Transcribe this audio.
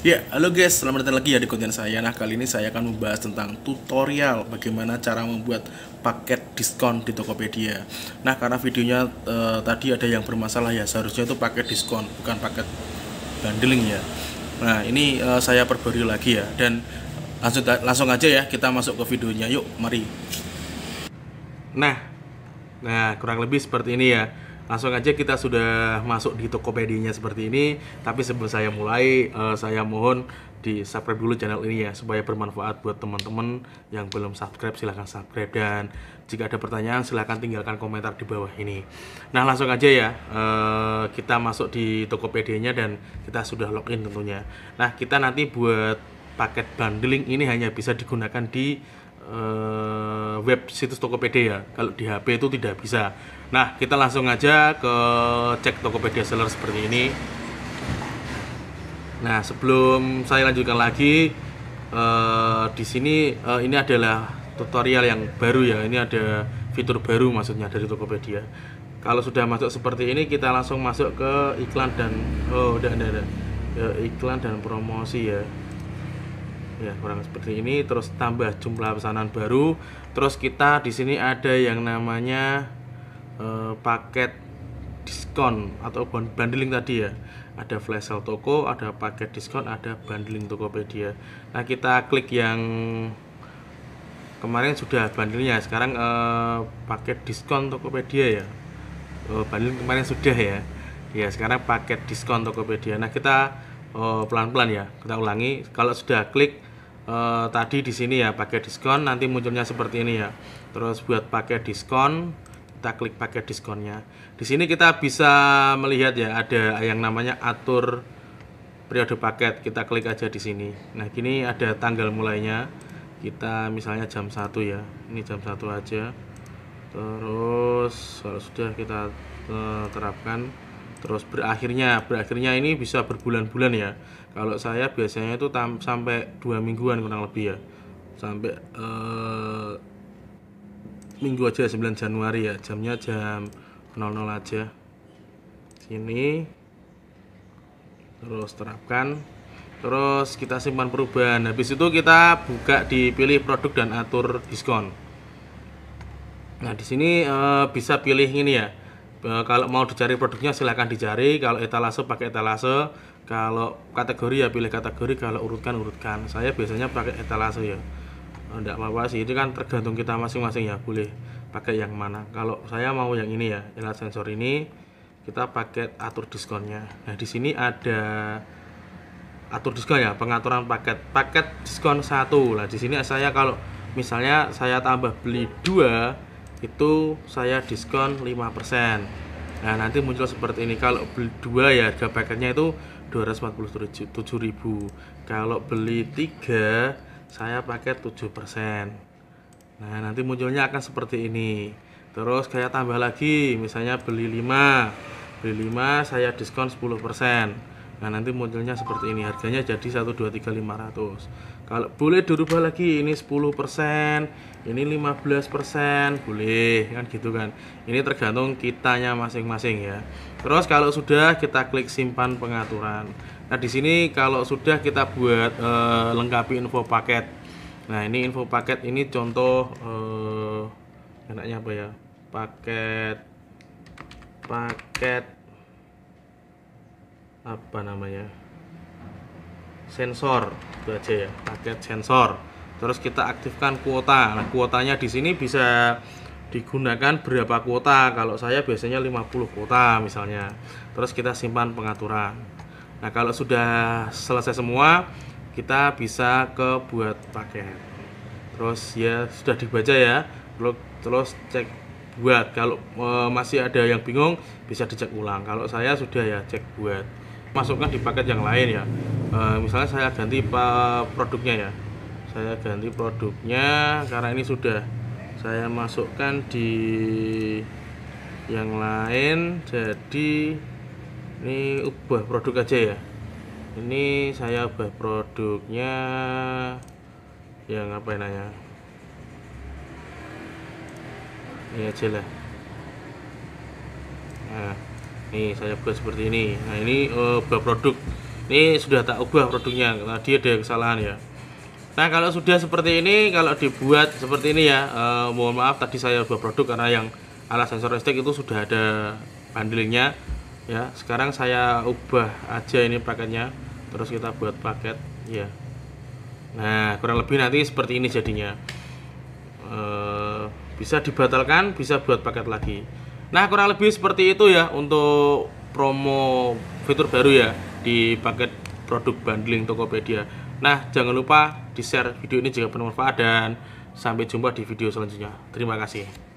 Ya, halo guys, selamat datang lagi ya di konten saya. Nah, kali ini saya akan membahas tentang tutorial bagaimana cara membuat paket diskon di Tokopedia. Nah, karena videonya e, tadi ada yang bermasalah ya, seharusnya itu paket diskon, bukan paket bundling ya. Nah, ini e, saya perbarui lagi ya dan langsung langsung aja ya kita masuk ke videonya. Yuk, mari. Nah, nah kurang lebih seperti ini ya. Langsung aja kita sudah masuk di Tokopedia-nya seperti ini. Tapi sebelum saya mulai, uh, saya mohon di subscribe dulu channel ini ya supaya bermanfaat buat teman-teman yang belum subscribe silahkan subscribe dan jika ada pertanyaan silahkan tinggalkan komentar di bawah ini nah langsung aja ya eh, kita masuk di Tokopedia-nya dan kita sudah login tentunya nah kita nanti buat paket bundling ini hanya bisa digunakan di uh, web situs Tokopedia. Kalau di HP itu tidak bisa. Nah, kita langsung aja ke cek Tokopedia seller seperti ini. Nah, sebelum saya lanjutkan lagi uh, di sini uh, ini adalah tutorial yang baru ya. Ini ada fitur baru maksudnya dari Tokopedia. Kalau sudah masuk seperti ini kita langsung masuk ke iklan dan oh udah ada, iklan dan promosi ya ya kurang seperti ini terus tambah jumlah pesanan baru terus kita di sini ada yang namanya eh, paket diskon atau bundling tadi ya ada flash sale toko ada paket diskon ada bundling Tokopedia nah kita klik yang kemarin sudah bundlingnya sekarang eh, paket diskon Tokopedia ya oh, bundling kemarin sudah ya ya sekarang paket diskon Tokopedia nah kita pelan-pelan oh, ya kita ulangi kalau sudah klik e, tadi di sini ya pakai diskon nanti munculnya seperti ini ya terus buat pakai diskon kita klik pakai diskonnya di sini kita bisa melihat ya ada yang namanya atur periode paket kita klik aja di sini nah gini ada tanggal mulainya kita misalnya jam 1 ya ini jam 1 aja terus kalau sudah kita eh, terapkan terus berakhirnya berakhirnya ini bisa berbulan-bulan ya kalau saya biasanya itu tam, sampai dua mingguan kurang lebih ya sampai uh, minggu aja 9 Januari ya jamnya jam 00 aja sini terus terapkan terus kita simpan perubahan habis itu kita buka dipilih produk dan atur diskon nah di sini uh, bisa pilih ini ya Eh, kalau mau dicari produknya silahkan dicari kalau etalase pakai etalase kalau kategori ya pilih kategori kalau urutkan urutkan saya biasanya pakai etalase ya enggak eh, apa-apa sih itu kan tergantung kita masing-masing ya boleh pakai yang mana kalau saya mau yang ini ya alat sensor ini kita pakai atur diskonnya nah di sini ada atur diskon ya pengaturan paket paket diskon satu lah di sini saya kalau misalnya saya tambah beli dua itu saya diskon 5% Nah, nanti muncul seperti ini. Kalau beli 2 ya harga paketnya itu 247.000. Kalau beli 3 saya pakai 7%. Nah, nanti munculnya akan seperti ini. Terus saya tambah lagi, misalnya beli 5. Beli 5 saya diskon 10%. Nah nanti modelnya seperti ini harganya jadi 123.500 Kalau boleh dirubah lagi ini 10% ini 15% boleh kan gitu kan Ini tergantung kitanya masing-masing ya Terus kalau sudah kita klik simpan pengaturan Nah di sini kalau sudah kita buat e, lengkapi info paket Nah ini info paket ini contoh e, enaknya apa ya paket paket apa namanya sensor itu aja ya paket sensor terus kita aktifkan kuota nah kuotanya di sini bisa digunakan berapa kuota kalau saya biasanya 50 kuota misalnya terus kita simpan pengaturan nah kalau sudah selesai semua kita bisa ke buat paket terus ya sudah dibaca ya terus terus cek buat kalau e, masih ada yang bingung bisa dicek ulang kalau saya sudah ya cek buat masukkan di paket yang lain ya e, misalnya saya ganti produknya ya saya ganti produknya karena ini sudah saya masukkan di yang lain jadi ini ubah produk aja ya ini saya ubah produknya yang apa enaknya ya ini aja lah nah nih saya buat seperti ini nah ini uh, buah produk ini sudah tak ubah produknya karena dia ada kesalahan ya nah kalau sudah seperti ini kalau dibuat seperti ini ya uh, mohon maaf tadi saya buat produk karena yang alas sensor listrik itu sudah ada bandelnya ya sekarang saya ubah aja ini paketnya terus kita buat paket ya nah kurang lebih nanti seperti ini jadinya uh, bisa dibatalkan bisa buat paket lagi Nah, kurang lebih seperti itu ya untuk promo fitur baru ya di paket produk bundling Tokopedia. Nah, jangan lupa di-share video ini jika bermanfaat dan sampai jumpa di video selanjutnya. Terima kasih.